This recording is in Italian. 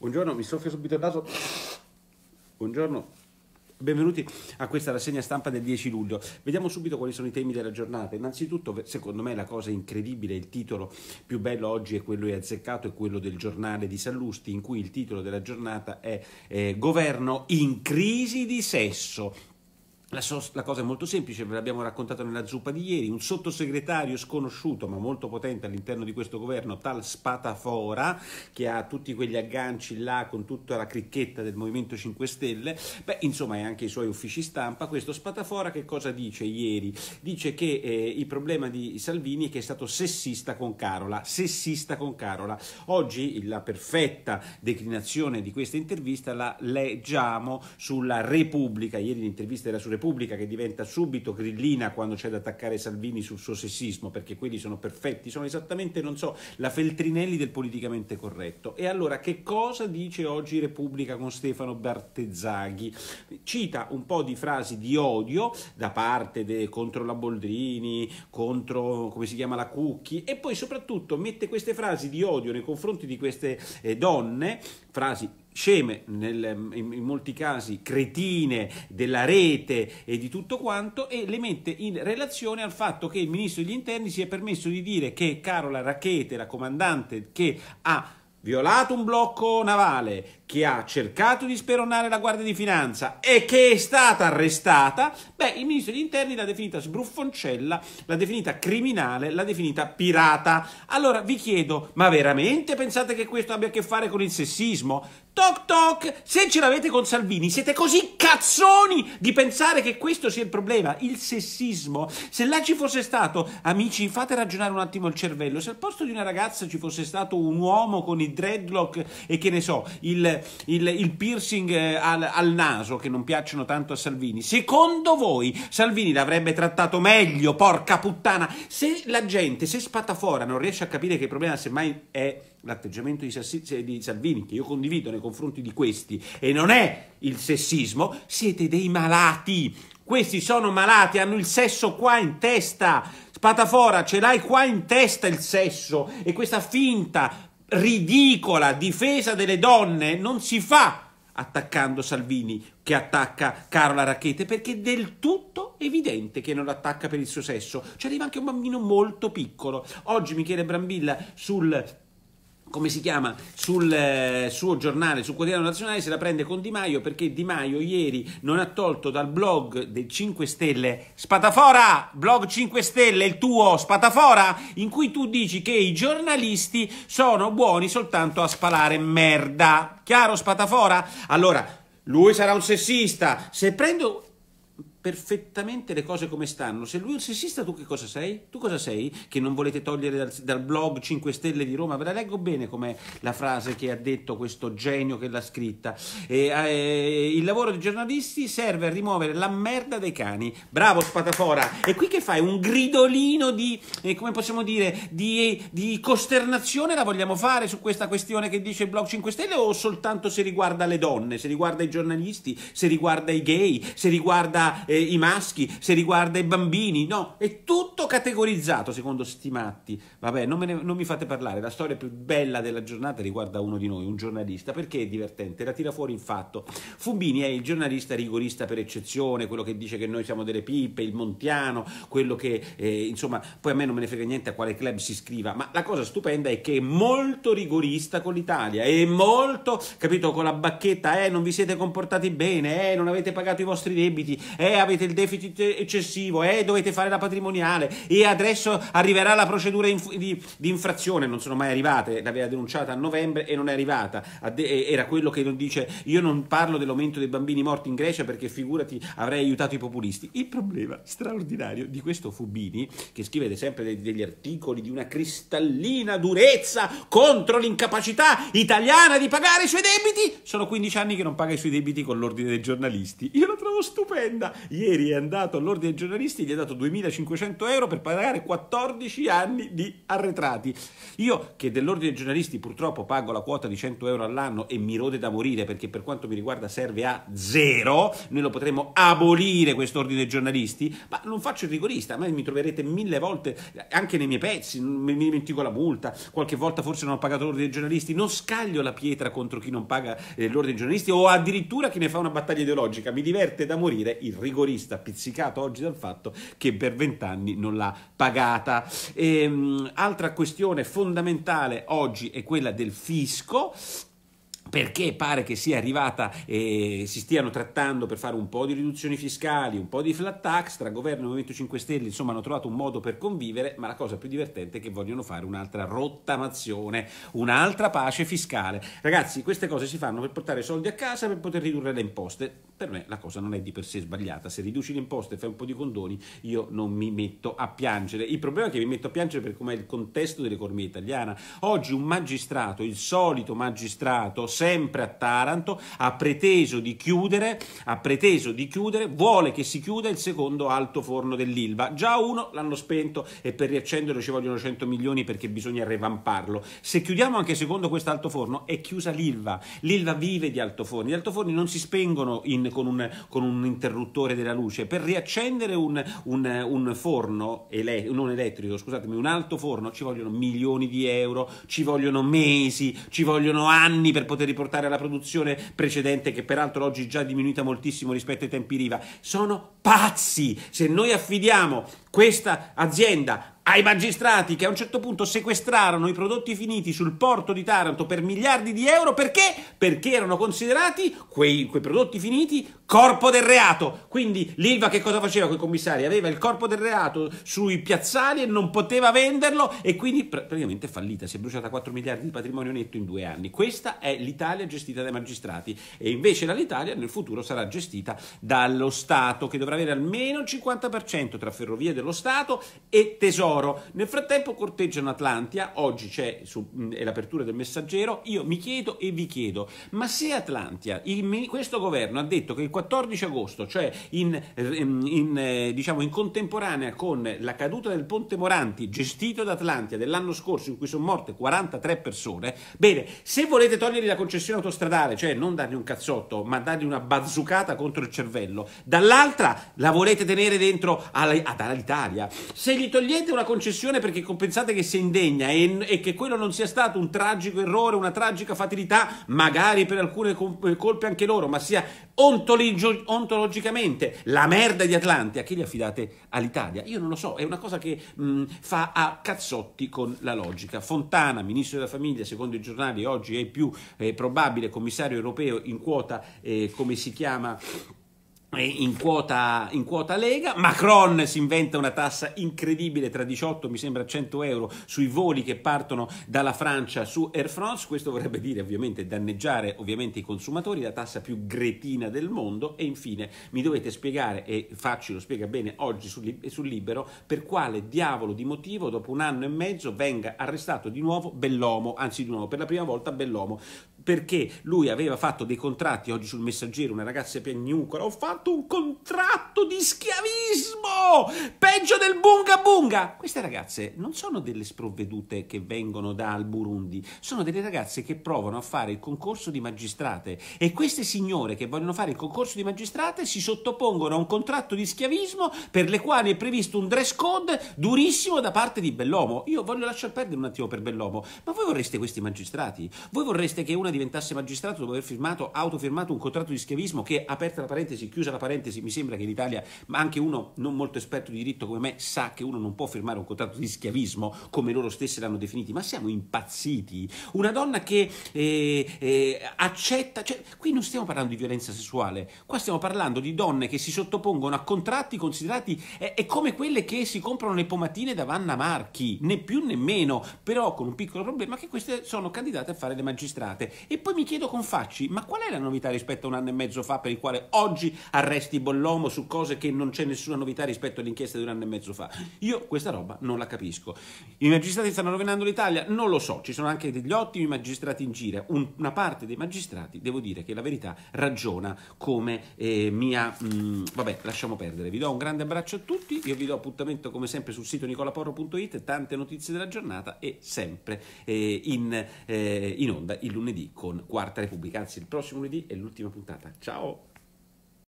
Buongiorno, mi soffio subito il naso. Buongiorno. Benvenuti a questa rassegna stampa del 10 luglio. Vediamo subito quali sono i temi della giornata. Innanzitutto, secondo me, la cosa incredibile, il titolo più bello oggi è quello e azzeccato, è quello del giornale di Sallusti, in cui il titolo della giornata è eh, Governo in crisi di sesso. La, so- la, cosa è molto semplice, ve l'abbiamo raccontato nella zuppa di ieri, un sottosegretario sconosciuto ma molto potente all'interno di questo governo, tal Spatafora, che ha tutti quegli agganci là con tutta la cricchetta del Movimento 5 Stelle, beh insomma e anche i suoi uffici stampa, questo Spatafora che cosa dice ieri? Dice che eh, il problema di Salvini è che è stato sessista con Carola, sessista con Carola. Oggi la perfetta declinazione di questa intervista la leggiamo sulla Repubblica, ieri l'intervista era su Repubblica, Repubblica che diventa subito grillina quando c'è da attaccare Salvini sul suo sessismo, perché quelli sono perfetti, sono esattamente, non so, la Feltrinelli del politicamente corretto. E allora che cosa dice oggi Repubblica con Stefano Bartezzaghi? Cita un po' di frasi di odio da parte de, contro la Boldrini, contro, come si chiama, la Cucchi, e poi soprattutto mette queste frasi di odio nei confronti di queste eh, donne, frasi sceme, nel, in molti casi cretine, della rete e di tutto quanto, e le mette in relazione al fatto che il ministro degli interni si è permesso di dire che Carola Racchete, la comandante che ha violato un blocco navale, che ha cercato di speronare la Guardia di Finanza e che è stata arrestata, beh, il ministro degli interni l'ha definita sbruffoncella, l'ha definita criminale, l'ha definita pirata. Allora vi chiedo, ma veramente pensate che questo abbia a che fare con il sessismo? Toc toc, se ce l'avete con Salvini, siete così cazzoni di pensare che questo sia il problema, il sessismo. Se là ci fosse stato, amici, fate ragionare un attimo il cervello, se al posto di una ragazza ci fosse stato un uomo con i dreadlock e che ne so, il il, il, piercing eh, al, al, naso che non piacciono tanto a Salvini. Secondo voi Salvini l'avrebbe trattato meglio, porca puttana? Se la gente, se Spatafora non riesce a capire che il problema semmai è l'atteggiamento di, di Salvini, che io condivido nei confronti di questi, e non è il sessismo, siete dei malati. Questi sono malati, hanno il sesso qua in testa. Spatafora, ce l'hai qua in testa il sesso e questa finta ridicola difesa delle donne non si fa attaccando Salvini che attacca Carola Racchete perché è del tutto evidente che non l'attacca per il suo sesso. Ci arriva anche un bambino molto piccolo. Oggi Michele Brambilla sul come si chiama, sul eh, suo giornale, sul quotidiano nazionale, se la prende con Di Maio perché Di Maio ieri non ha tolto dal blog del 5 Stelle Spatafora, blog 5 Stelle, il tuo Spatafora, in cui tu dici che i giornalisti sono buoni soltanto a spalare merda. Chiaro Spatafora? Allora, lui sarà un sessista. Se prendo perfettamente le cose come stanno. Se lui è un sessista, tu che cosa sei? Tu cosa sei? Che non volete togliere dal, dal blog 5 Stelle di Roma? Ve la leggo bene com'è la frase che ha detto questo genio che l'ha scritta. E, eh, il lavoro dei giornalisti serve a rimuovere la merda dei cani. Bravo Spatafora! E qui che fai? Un gridolino di, eh, come possiamo dire, di, di costernazione la vogliamo fare su questa questione che dice il blog 5 Stelle o soltanto se riguarda le donne, se riguarda i giornalisti, se riguarda i gay, se riguarda eh, i maschi, se riguarda i bambini, no, è tutto categorizzato secondo stimatti. Vabbè, non, ne, non mi fate parlare, la storia più bella della giornata riguarda uno di noi, un giornalista, perché è divertente, la tira fuori il fatto. Fubini è il giornalista rigorista per eccezione, quello che dice che noi siamo delle pippe, il Montiano, quello che, eh, insomma, poi a me non me ne frega niente a quale club si iscriva, ma la cosa stupenda è che è molto rigorista con l'Italia, è molto, capito, con la bacchetta, eh, non vi siete comportati bene, eh, non avete pagato i vostri debiti, eh, avete il deficit eccessivo, eh, dovete fare la patrimoniale, e adesso arriverà la procedura inf- di, di, infrazione, non sono mai arrivate, l'aveva denunciata a novembre e non è arrivata, eh, era quello che dice io non parlo dell'aumento dei bambini morti in Grecia perché figurati avrei aiutato i populisti. Il problema straordinario di questo Fubini, che scrive sempre dei, degli articoli di una cristallina durezza contro l'incapacità italiana di pagare i suoi debiti, sono 15 anni che non paga i suoi debiti con l'ordine dei giornalisti. Io la trovo stupenda ieri è andato all'ordine dei giornalisti, gli ha dato 2.500 euro per pagare 14 anni di arretrati. Io che dell'ordine dei giornalisti purtroppo pago la quota di 100 euro all'anno e mi rode da morire perché per quanto mi riguarda serve a zero, noi lo potremmo abolire questo ordine dei giornalisti, ma non faccio il rigorista, ma mi troverete mille volte anche nei miei pezzi, mi dimentico la multa, qualche volta forse non ho pagato l'ordine dei giornalisti, non scaglio la pietra contro chi non paga eh, l'ordine dei giornalisti o addirittura chi ne fa una battaglia ideologica, mi diverte da morire il rigorista rigorista pizzicato oggi dal fatto che per vent'anni non l'ha pagata. E, ehm, altra questione fondamentale oggi è quella del fisco perché pare che sia arrivata e eh, si stiano trattando per fare un po' di riduzioni fiscali, un po' di flat tax, tra governo e Movimento 5 Stelle insomma hanno trovato un modo per convivere, ma la cosa più divertente è che vogliono fare un'altra rottamazione, un'altra pace fiscale. Ragazzi, queste cose si fanno per portare soldi a casa, per poter ridurre le imposte. Per me la cosa non è di per sé sbagliata, se riduci le imposte e fai un po' di condoni, io non mi metto a piangere. Il problema è che mi metto a piangere per com'è il contesto dell'economia italiana. Oggi un magistrato, il solito magistrato, sempre a Taranto, ha preteso di chiudere, ha preteso di chiudere, vuole che si chiuda il secondo alto forno dell'Ilva. Già uno l'hanno spento e per riaccenderlo ci vogliono 100 milioni perché bisogna revamparlo. Se chiudiamo anche secondo questo alto forno è chiusa l'Ilva. L'Ilva vive di alto altoforni. Gli alto forni non si spengono in, con, un, con, un, interruttore della luce. Per riaccendere un, un, un forno, ele non elettrico, scusatemi, un alto forno ci vogliono milioni di euro, ci vogliono mesi, ci vogliono anni per poter riportare alla produzione precedente, che peraltro oggi è già diminuita moltissimo rispetto ai tempi riva. Sono pazzi! Se noi affidiamo questa azienda ai magistrati che a un certo punto sequestrarono i prodotti finiti sul porto di Taranto per miliardi di euro perché? Perché erano considerati quei, quei prodotti finiti corpo del reato. Quindi l'ILVA che cosa faceva con i commissari? Aveva il corpo del reato sui piazzali e non poteva venderlo e quindi pr praticamente è fallita, si è bruciata 4 miliardi di patrimonio netto in due anni. Questa è l'Italia gestita dai magistrati e invece l'Italia nel futuro sarà gestita dallo Stato che dovrà avere almeno il 50% tra ferrovie dello Stato e tesoro loro. Nel frattempo corteggiano Atlantia, oggi c'è su, è l'apertura del messaggero, io mi chiedo e vi chiedo, ma se Atlantia, il, questo governo ha detto che il 14 agosto, cioè in, ehm, in, eh, diciamo in contemporanea con la caduta del Ponte Moranti gestito da Atlantia dell'anno scorso in cui sono morte 43 persone, bene, se volete togliergli la concessione autostradale, cioè non dargli un cazzotto, ma dargli una bazzucata contro il cervello, dall'altra la volete tenere dentro all'Italia, se gli togliete una concessione perché pensate che sia indegna e, e, che quello non sia stato un tragico errore, una tragica fatalità, magari per alcune eh, colpe anche loro, ma sia ontologicamente la merda di Atlantia che li affidate all'Italia. Io non lo so, è una cosa che mh, mm, fa a cazzotti con la logica. Fontana, ministro della famiglia, secondo i giornali oggi è più eh, probabile commissario europeo in quota, eh, come si chiama? Eh, in quota, in quota, Lega, Macron si inventa una tassa incredibile tra 18 mi sembra 100 euro sui voli che partono dalla Francia su Air France, questo vorrebbe dire ovviamente danneggiare ovviamente i consumatori, la tassa più gretina del mondo e infine mi dovete spiegare e Facci lo spiega bene oggi sul, sul Libero per quale diavolo di motivo dopo un anno e mezzo venga arrestato di nuovo Bellomo, anzi di nuovo per la prima volta Bellomo perché lui aveva fatto dei contratti, oggi sul messaggero una ragazza piagnucola, ho fatto un contratto di schiavismo, peggio del bunga bunga. Queste ragazze non sono delle sprovvedute che vengono dal Burundi, sono delle ragazze che provano a fare il concorso di magistrate e queste signore che vogliono fare il concorso di magistrate si sottopongono a un contratto di schiavismo per le quali è previsto un dress code durissimo da parte di Bellomo. Io voglio lasciar perdere un attimo per Bellomo, ma voi vorreste questi magistrati? Voi vorreste che una di diventasse magistrato dopo aver firmato, autofirmato un contratto di schiavismo che, aperta la parentesi, chiusa la parentesi, mi sembra che in Italia, ma anche uno non molto esperto di diritto come me, sa che uno non può firmare un contratto di schiavismo come loro stessi l'hanno definito, ma siamo impazziti. Una donna che eh, eh, accetta, cioè, qui non stiamo parlando di violenza sessuale, qua stiamo parlando di donne che si sottopongono a contratti considerati eh, come quelle che si comprano le pomatine da Vanna Marchi, né più né meno, però con un piccolo problema che queste sono candidate a fare le magistrate e poi mi chiedo con Facci, ma qual è la novità rispetto a un anno e mezzo fa per il quale oggi arresti Bollomo su cose che non c'è nessuna novità rispetto all'inchiesta di un anno e mezzo fa? Io questa roba non la capisco. I magistrati stanno rovinando l'Italia? Non lo so, ci sono anche degli ottimi magistrati in giro. una parte dei magistrati, devo dire che la verità ragiona come eh, mia... Mh, mm, vabbè, lasciamo perdere. Vi do un grande abbraccio a tutti, io vi do appuntamento come sempre sul sito nicolaporro.it, tante notizie della giornata e sempre eh, in, eh, in onda il lunedì con Quarta Repubblica. Anzi, il prossimo lunedì è l'ultima puntata. Ciao!